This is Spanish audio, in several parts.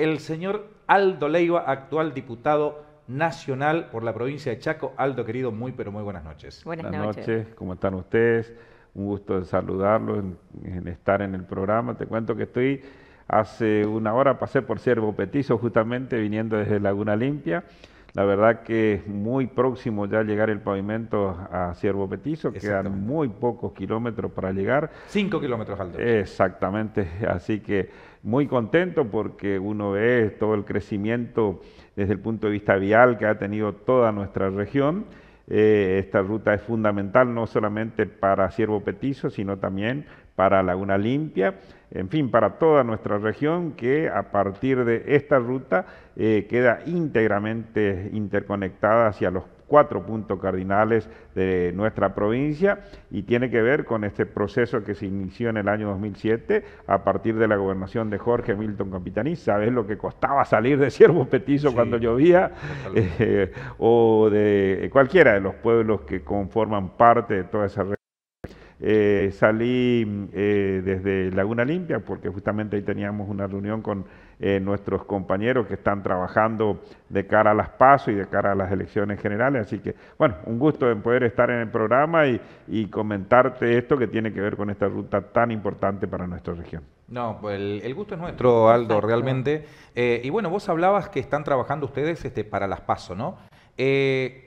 el señor Aldo Leiva, actual diputado nacional por la provincia de Chaco. Aldo, querido, muy, pero muy buenas noches. Buenas, buenas noches. ¿Cómo están ustedes? Un gusto de saludarlos, en, estar en el programa. Te cuento que estoy, hace una hora pasé por Ciervo Petizo, justamente viniendo desde Laguna Limpia. La verdad que es muy próximo ya llegar el pavimento a Ciervo Petizo, quedan muy pocos kilómetros para llegar. Cinco kilómetros, Aldo. Exactamente, así que muy contento porque uno ve todo el crecimiento desde el punto de vista vial que ha tenido toda nuestra región. Eh, esta ruta es fundamental no solamente para Ciervo Petizo, sino también para Laguna Limpia, en fin, para toda nuestra región que a partir de esta ruta eh, queda íntegramente interconectada hacia los cuatro puntos cardinales de nuestra provincia y tiene que ver con este proceso que se inició en el año 2007 a partir de la gobernación de Jorge Milton Capitaní. ¿Sabes lo que costaba salir de Ciervo Petizo cuando llovía? Eh, o de cualquiera de los pueblos que conforman parte de toda esa región. Eh, salí eh, desde Laguna Limpia porque justamente ahí teníamos una reunión con eh, nuestros compañeros que están trabajando de cara a las PASO y de cara a las elecciones generales. Así que, bueno, un gusto en poder estar en el programa y, comentarte esto que tiene que ver con esta ruta tan importante para nuestra región. No, pues el, gusto es nuestro, Aldo, realmente. y bueno, vos hablabas que están trabajando ustedes este, para las PASO, ¿no?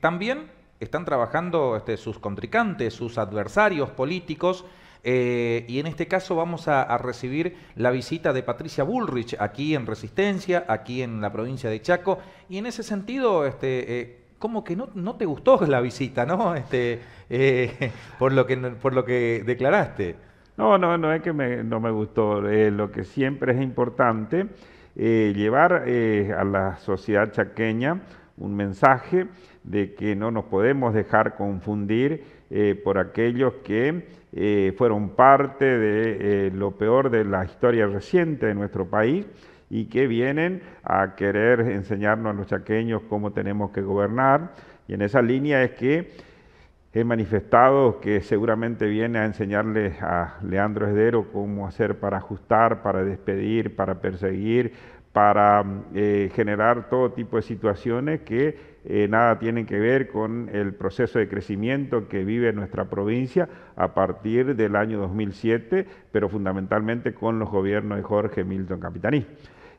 también están trabajando este, sus contrincantes, sus adversarios políticos. Eh, y en este caso vamos a, recibir la visita de Patricia Bullrich aquí en Resistencia, aquí en la provincia de Chaco. Y en ese sentido, este, eh, como que no, te gustó la visita, ¿no? Este, eh, por, lo que, por lo que declaraste. No, no, no es que no me gustó. lo que siempre es importante, llevar a la sociedad chaqueña un mensaje de que no nos podemos dejar confundir eh, por aquellos que eh, fueron parte de eh, lo peor de la historia reciente de nuestro país y que vienen a querer enseñarnos a los chaqueños cómo tenemos que gobernar. Y en esa línea es que he manifestado que seguramente viene a enseñarles a Leandro Esdero cómo hacer para ajustar, para despedir, para perseguir, para eh, generar todo tipo de situaciones que eh, nada tienen que ver con el proceso de crecimiento que vive nuestra provincia a partir del año 2007, pero fundamentalmente con los gobiernos de Jorge Milton Capitaní.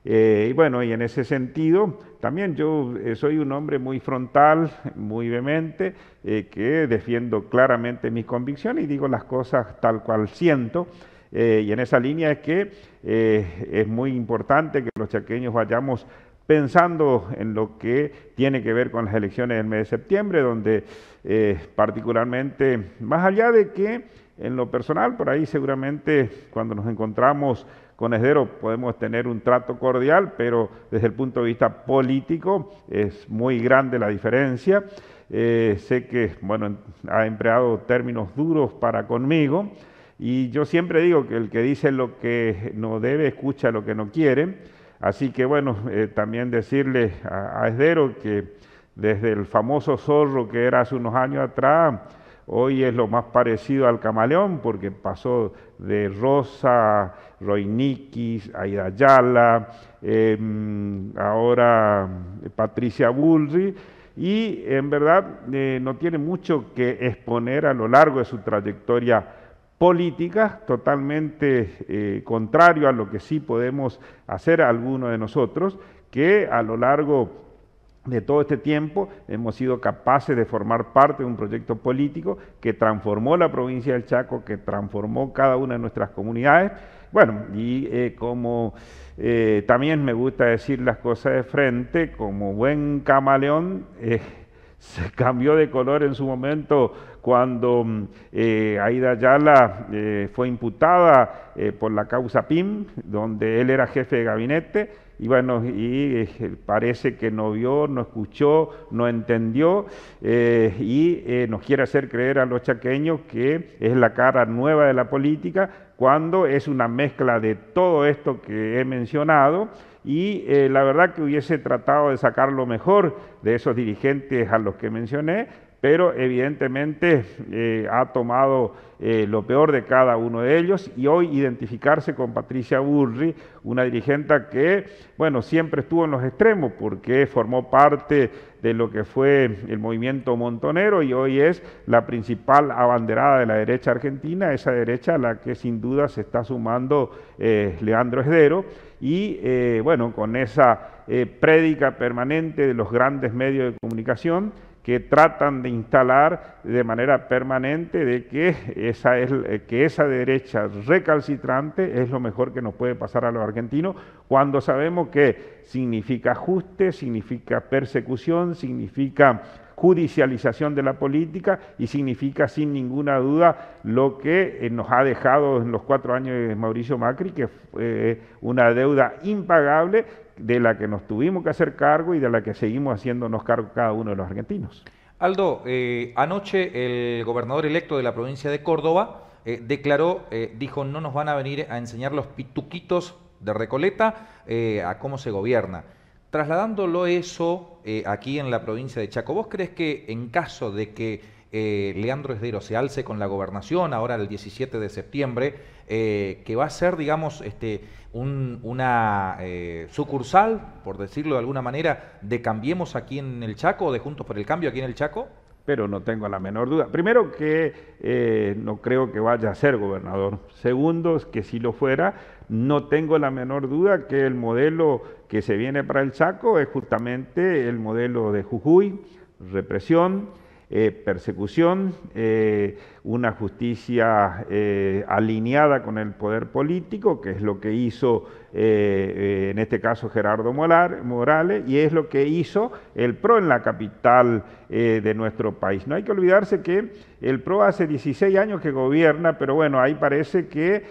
Eh, y bueno, y en ese sentido, también yo soy un hombre muy frontal, muy vehemente, que defiendo claramente mis convicciones y digo las cosas tal cual siento. Eh, y en esa línea es que eh, es muy importante que los chaqueños vayamos pensando en lo que tiene que ver con las elecciones del mes de septiembre, donde eh, particularmente, más allá de que en lo personal, por ahí seguramente cuando nos encontramos con Esdero podemos tener un trato cordial, pero desde el punto de vista político es muy grande la diferencia. sé que, bueno, ha empleado términos duros para conmigo, y yo siempre digo que el que dice lo que no debe, escucha lo que no quiere. Así que bueno, eh, también decirle a, Esdero que desde el famoso zorro que era hace unos años atrás, hoy es lo más parecido al camaleón porque pasó de Rosa, Roinikis, Aida Yala, em, ahora eh, Patricia Bullrich, y en verdad eh, no tiene mucho que exponer a lo largo de su trayectoria políticas totalmente eh, contrario a lo que sí podemos hacer algunos de nosotros, que a lo largo de todo este tiempo hemos sido capaces de formar parte de un proyecto político que transformó la provincia del Chaco, que transformó cada una de nuestras comunidades. Bueno, y eh, como eh, también me gusta decir las cosas de frente, como buen camaleón, se cambió de color en su momento cuando mm, eh, Aida Ayala eh, fue imputada eh, por la causa PIM, donde él era jefe de gabinete, y bueno, y parece que no vio, no escuchó, no entendió, y nos quiere hacer creer a los chaqueños que es la cara nueva de la política, cuando es una mezcla de todo esto que he mencionado, y la verdad que hubiese tratado de sacar lo mejor de esos dirigentes a los que mencioné, pero evidentemente eh, ha tomado eh, lo peor de cada uno de ellos y hoy identificarse con Patricia Burri, una dirigente que, bueno, siempre estuvo en los extremos porque formó parte de lo que fue el movimiento montonero y hoy es la principal abanderada de la derecha argentina, esa derecha a la que sin duda se está sumando eh, Leandro Esdero y, bueno, con esa prédica permanente de los grandes medios de comunicación, que tratan de instalar de manera permanente de que esa, es, que esa derecha recalcitrante es lo mejor que nos puede pasar a los argentinos, cuando sabemos que significa ajuste, significa persecución, significa judicialización de la política y significa sin ninguna duda lo que eh, nos ha dejado en los cuatro años de Mauricio Macri, que fue eh, una deuda impagable de la que nos tuvimos que hacer cargo y de la que seguimos haciéndonos cargo cada uno de los argentinos. Aldo, eh, anoche el gobernador electo de la provincia de Córdoba eh, declaró, eh, dijo, no nos van a venir a enseñar los pituquitos de Recoleta a cómo se gobierna. Trasladándolo eso aquí en la provincia de Chaco, ¿vos crees que en caso de que eh, Leandro Esdero se alce con la gobernación ahora el 17 de septiembre, eh, que va a ser, digamos, este, una eh, sucursal, por decirlo de alguna manera, de Cambiemos aquí en el Chaco, de Juntos por el Cambio aquí en el Chaco? Pero no tengo la menor duda. Primero que no creo que vaya a ser gobernador. Segundo, que si lo fuera, no tengo la menor duda que el modelo que se viene para el Chaco es justamente el modelo de Jujuy, represión, eh, persecución, eh, una justicia eh, alineada con el poder político, que es lo que hizo en este caso Gerardo Morales, y es lo que hizo el PRO en la capital de nuestro país. No hay que olvidarse que el PRO hace 16 años que gobierna, pero bueno, ahí parece que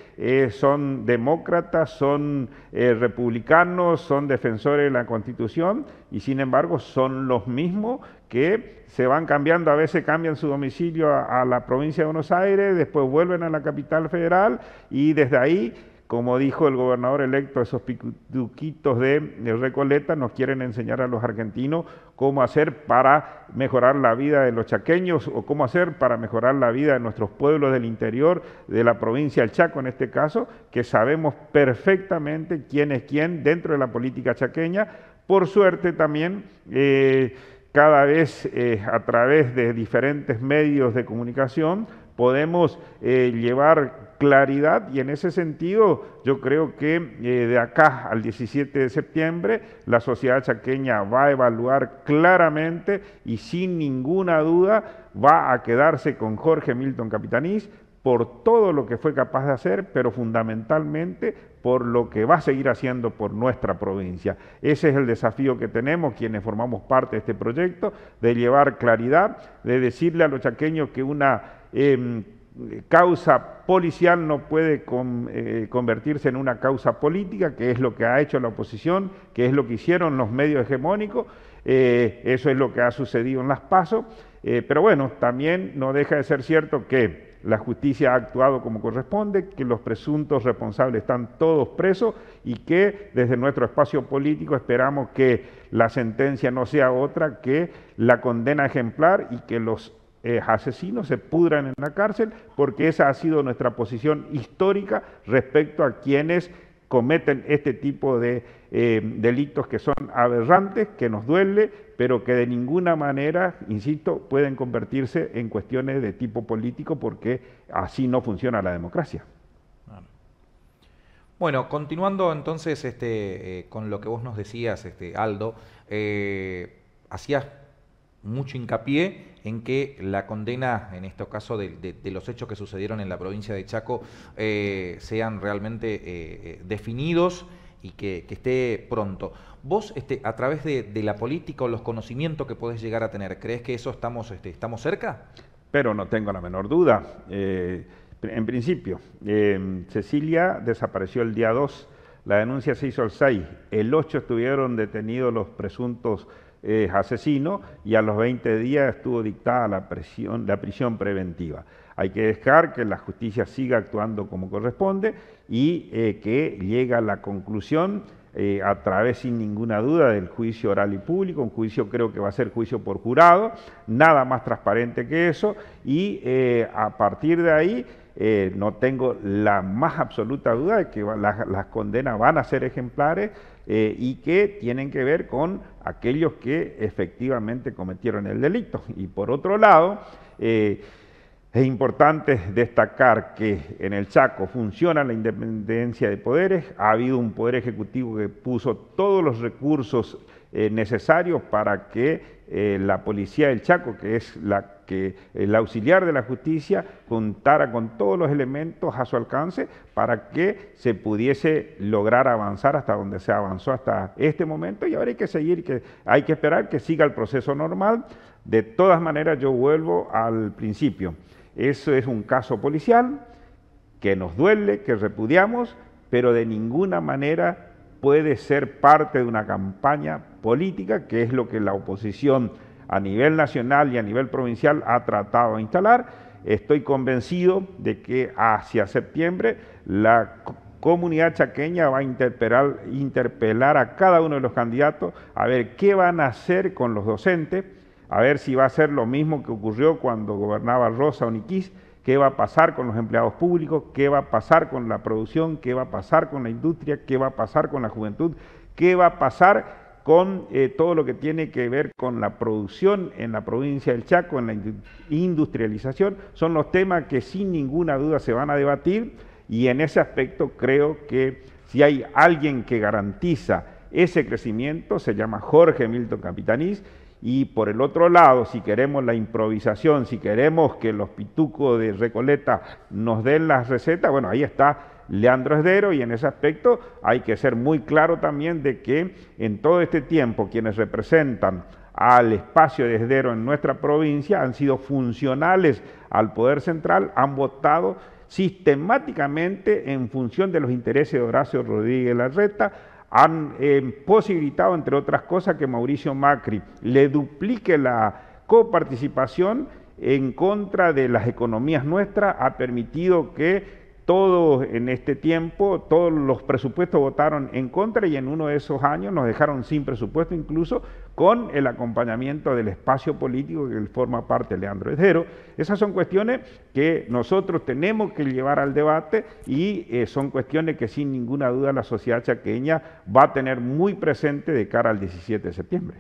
son demócratas, son republicanos, son defensores de la Constitución, y sin embargo son los mismos que se van cambiando, a veces cambian su domicilio a, la provincia de Buenos Aires, después vuelven a la capital federal y desde ahí, como dijo el gobernador electo, esos picuquitos de, Recoleta nos quieren enseñar a los argentinos cómo hacer para mejorar la vida de los chaqueños o cómo hacer para mejorar la vida de nuestros pueblos del interior, de la provincia del Chaco en este caso, que sabemos perfectamente quién es quién dentro de la política chaqueña. Por suerte también... Eh, cada vez eh, a través de diferentes medios de comunicación podemos eh, llevar claridad y en ese sentido yo creo que eh, de acá al 17 de septiembre la sociedad chaqueña va a evaluar claramente y sin ninguna duda va a quedarse con Jorge Milton Capitanís por todo lo que fue capaz de hacer, pero fundamentalmente por lo que va a seguir haciendo por nuestra provincia. Ese es el desafío que tenemos quienes formamos parte de este proyecto, de llevar claridad, de decirle a los chaqueños que una em, causa policial no puede eh, convertirse en una causa política, que es lo que ha hecho la oposición, que es lo que hicieron los medios hegemónicos, eh, eso es lo que ha sucedido en las pasos, eh, pero bueno, también no deja de ser cierto que la justicia ha actuado como corresponde, que los presuntos responsables están todos presos y que desde nuestro espacio político esperamos que la sentencia no sea otra que la condena ejemplar y que los eh, asesinos se pudran en la cárcel, porque esa ha sido nuestra posición histórica respecto a quienes cometen este tipo de eh, delitos que son aberrantes, que nos duele, pero que de ninguna manera, insisto, pueden convertirse en cuestiones de tipo político porque así no funciona la democracia. Bueno, continuando entonces este, eh, con lo que vos nos decías, este, Aldo, eh, hacías mucho hincapié en que la condena, en este caso de, los hechos que sucedieron en la provincia de Chaco, eh, sean realmente eh, eh, definidos y que, esté pronto. Vos, este, a través de, la política o los conocimientos que podés llegar a tener, ¿crees que eso estamos, este, estamos cerca? Pero no tengo la menor duda. en principio, Cecilia desapareció el día 2, la denuncia se hizo el 6, el 8 estuvieron detenidos los presuntos es asesino y a los 20 días estuvo dictada la, la prisión preventiva. Hay que dejar que la justicia siga actuando como corresponde y eh, que llegue a la conclusión eh, a través sin ninguna duda del juicio oral y público, un juicio creo que va a ser juicio por jurado, nada más transparente que eso y eh, a partir de ahí no tengo la más absoluta duda de que las condenas van a ser ejemplares y que tienen que ver con aquellos que efectivamente cometieron el delito. Y por otro lado, eh, es importante destacar que en el Chaco funciona la independencia de poderes, ha habido un poder ejecutivo que puso todos los recursos eh, necesarios para que eh, la policía del Chaco, que es la que el auxiliar de la justicia contara con todos los elementos a su alcance para que se pudiese lograr avanzar hasta donde se avanzó hasta este momento y ahora hay que seguir, que hay que esperar que siga el proceso normal. De todas maneras, yo vuelvo al principio. Eso es un caso policial que nos duele, que repudiamos, pero de ninguna manera puede ser parte de una campaña política, que es lo que la oposición a nivel nacional y a nivel provincial ha tratado de instalar. Estoy convencido de que hacia septiembre la comunidad chaqueña va a interpelar, a cada uno de los candidatos a ver qué van a hacer con los docentes, a ver si va a ser lo mismo que ocurrió cuando gobernaba Rosa Oniquís, qué va a pasar con los empleados públicos, qué va a pasar con la producción, qué va a pasar con la industria, qué va a pasar con la juventud, qué va a pasar con eh, todo lo que tiene que ver con la producción en la provincia del Chaco, en la industrialización, son los temas que sin ninguna duda se van a debatir y en ese aspecto creo que si hay alguien que garantiza ese crecimiento, se llama Jorge Milton Capitanís, y por el otro lado, si queremos la improvisación, si queremos que los pitucos de Recoleta nos den las recetas, bueno, ahí está Leandro Esdero y en ese aspecto hay que ser muy claro también de que en todo este tiempo quienes representan al espacio de Esdero en nuestra provincia han sido funcionales al Poder Central, han votado sistemáticamente en función de los intereses de Horacio Rodríguez Larreta, han eh, posibilitado, entre otras cosas, que Mauricio Macri le duplique la coparticipación en contra de las economías nuestras, ha permitido que todos en este tiempo, todos los presupuestos votaron en contra y en uno de esos años nos dejaron sin presupuesto, incluso con el acompañamiento del espacio político que forma parte Leandro Esdero. Esas son cuestiones que nosotros tenemos que llevar al debate y eh, son cuestiones que sin ninguna duda la sociedad chaqueña va a tener muy presente de cara al 17 de septiembre.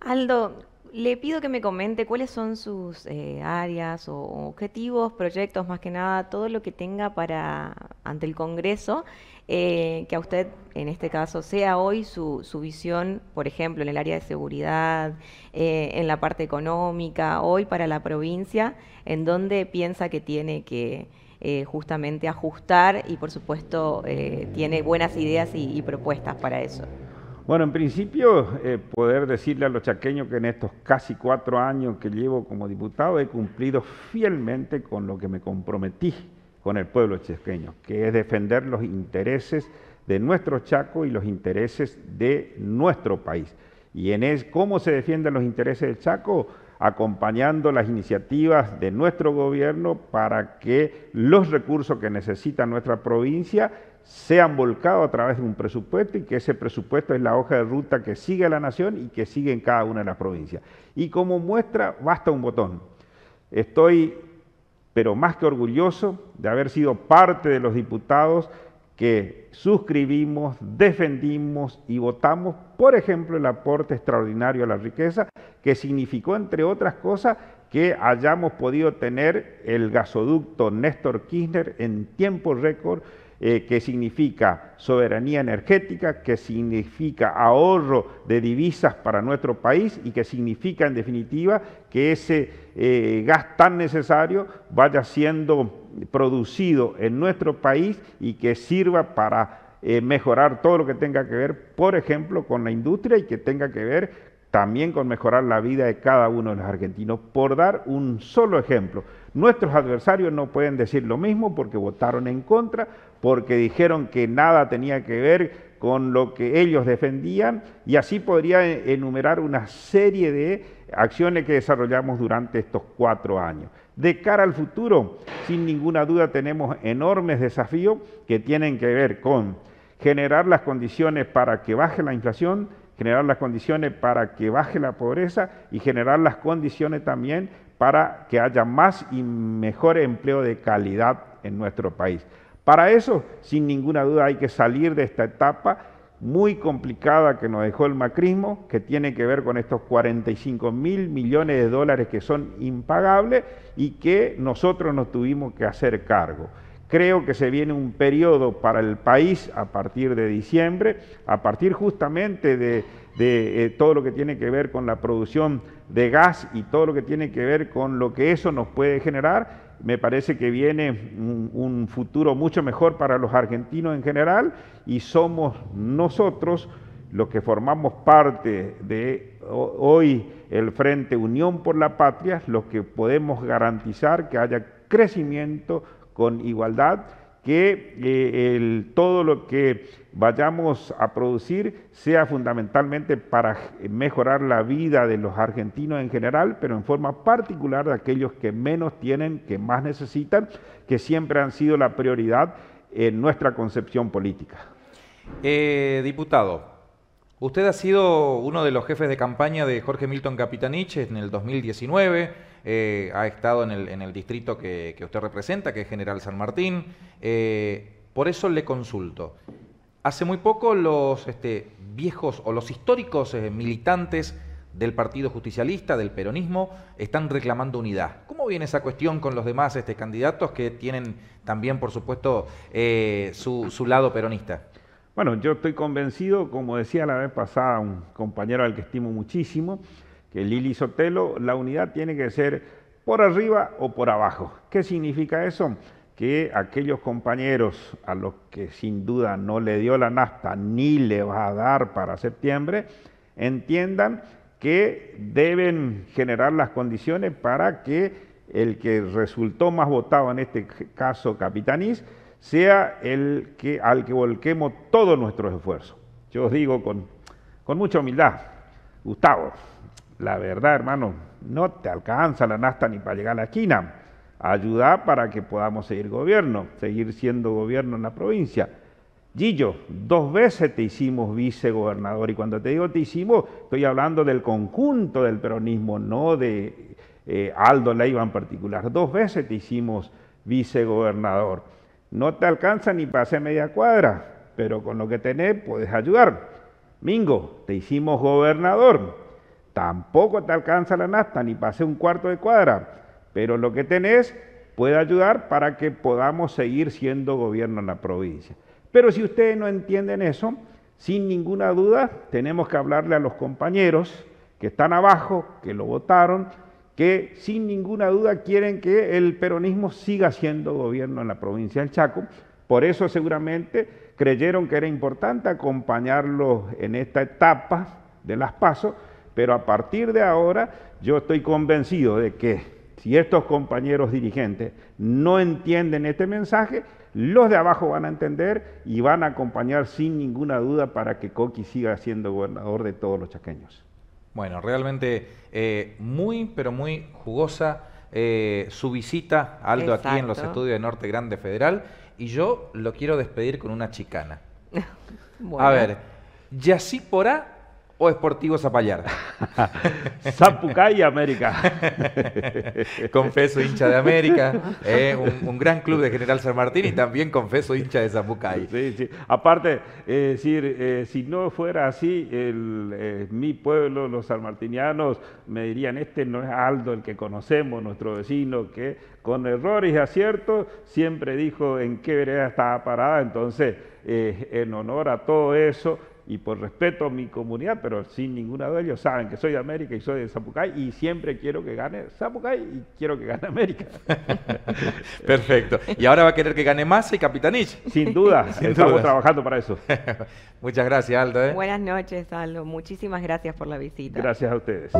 Aldo, le pido que me comente cuáles son sus eh, áreas o objetivos, proyectos, más que nada, todo lo que tenga para ante el Congreso, eh, que a usted, en este caso, sea hoy su, su, visión, por ejemplo, en el área de seguridad, eh, en la parte económica, hoy para la provincia, en donde piensa que tiene que justamente ajustar y, por supuesto, tiene buenas ideas y propuestas para eso. Bueno, en principio, eh, poder decirle a los chaqueños que en estos casi cuatro años que llevo como diputado he cumplido fielmente con lo que me comprometí con el pueblo chaqueño, que es defender los intereses de nuestro Chaco y los intereses de nuestro país. Y en es cómo se defienden los intereses del Chaco, acompañando las iniciativas de nuestro gobierno para que los recursos que necesita nuestra provincia se han volcado a través de un presupuesto y que ese presupuesto es la hoja de ruta que sigue la nación y que sigue en cada una de las provincias. Y como muestra, basta un botón. Estoy, pero más que orgulloso, de haber sido parte de los diputados que suscribimos, defendimos y votamos, por ejemplo, el aporte extraordinario a la riqueza, que significó, entre otras cosas, que hayamos podido tener el gasoducto Néstor Kirchner en tiempo récord, eh, que significa soberanía energética, que significa ahorro de divisas para nuestro país y que significa en definitiva que ese eh, gas tan necesario vaya siendo producido en nuestro país y que sirva para eh, mejorar todo lo que tenga que ver, por ejemplo, con la industria y que tenga que ver también con mejorar la vida de cada uno de los argentinos, por dar un solo ejemplo. Nuestros adversarios no pueden decir lo mismo porque votaron en contra, porque dijeron que nada tenía que ver con lo que ellos defendían y así podría e-, enumerar una serie de acciones que desarrollamos durante estos cuatro años. De cara al futuro, sin ninguna duda tenemos enormes desafíos que tienen que ver con generar las condiciones para que baje la inflación, generar las condiciones para que baje la pobreza y generar las condiciones también para que haya más y mejor empleo de calidad en nuestro país. Para eso, sin ninguna duda, hay que salir de esta etapa muy complicada que nos dejó el macrismo, que tiene que ver con estos 45 mil millones de dólares que son impagables y que nosotros nos tuvimos que hacer cargo. Creo que se viene un periodo para el país a partir de diciembre, a partir justamente de, eh, todo lo que tiene que ver con la producción de gas y todo lo que tiene que ver con lo que eso nos puede generar, me parece que viene un, futuro mucho mejor para los argentinos en general y somos nosotros los que formamos parte de hoy el Frente Unión por la Patria, los que podemos garantizar que haya crecimiento con igualdad que eh, todo lo que vayamos a producir sea fundamentalmente para mejorar la vida de los argentinos en general, pero en forma particular de aquellos que menos tienen, que más necesitan, que siempre han sido la prioridad en nuestra concepción política. Eh, diputado, usted ha sido uno de los jefes de campaña de Jorge Milton Capitanich en el 2019 eh, ha estado en el, distrito que, usted representa, que es General San Martín. Eh, por eso le consulto. Hace muy poco los este, viejos o los históricos eh, militantes del Partido Justicialista, del peronismo, están reclamando unidad. ¿Cómo viene esa cuestión con los demás este, candidatos que tienen también, por supuesto, su, su, lado peronista? Bueno, yo estoy convencido, como decía la vez pasada un compañero al que estimo muchísimo, que Lili Sotelo, la unidad tiene que ser por arriba o por abajo. ¿Qué significa eso? Que aquellos compañeros a los que sin duda no le dio la nafta ni le va a dar para septiembre, entiendan que deben generar las condiciones para que el que resultó más votado, en este caso Capitanís sea el que, al que volquemos todos nuestros esfuerzos. Yo os digo con, con mucha humildad, Gustavo, la verdad, hermano, no te alcanza la nasta ni para llegar a la esquina. Ayuda para que podamos seguir gobierno, seguir siendo gobierno en la provincia. Gillo, dos veces te hicimos vicegobernador y cuando te digo te hicimos, estoy hablando del conjunto del peronismo, no de eh, Aldo Leiva en particular. Dos veces te hicimos vicegobernador. No te alcanza ni para hacer media cuadra, pero con lo que tenés puedes ayudar. Mingo, te hicimos gobernador. Tampoco te alcanza la nafta ni pase un cuarto de cuadra, pero lo que tenés puede ayudar para que podamos seguir siendo gobierno en la provincia. Pero si ustedes no entienden eso, sin ninguna duda tenemos que hablarle a los compañeros que están abajo, que lo votaron, que sin ninguna duda quieren que el peronismo siga siendo gobierno en la provincia del Chaco. Por eso seguramente creyeron que era importante acompañarlos en esta etapa de las pasos pero a partir de ahora yo estoy convencido de que si estos compañeros dirigentes no entienden este mensaje, los de abajo van a entender y van a acompañar sin ninguna duda para que Coqui siga siendo gobernador de todos los chaqueños. Bueno, realmente eh, muy, pero muy jugosa eh, su visita, Aldo, aquí en los estudios de Norte Grande Federal. Y yo lo quiero despedir con una chicana. A ver, por Porá o Esportivo Zapallar? Zapucay América. confeso hincha de América, eh, un, gran club de General San Martín y también confeso hincha de Zapucay. Sí, sí. Aparte, eh, es decir, eh, si no fuera así, el, mi pueblo, los sanmartinianos, me dirían, este no es Aldo el que conocemos, nuestro vecino, que con errores y aciertos siempre dijo en qué vereda estaba parada. Entonces, en honor a todo eso, y por respeto a mi comunidad, pero sin ninguna de ellos saben que soy de América y soy de Zapucay y siempre quiero que gane Zapucay y quiero que gane América. Perfecto. Y ahora va a querer que gane más y Capitanich. Sin duda, estamos trabajando para eso. Muchas gracias, Aldo. ¿eh? Buenas noches, Aldo. Muchísimas gracias por la visita. Gracias a ustedes.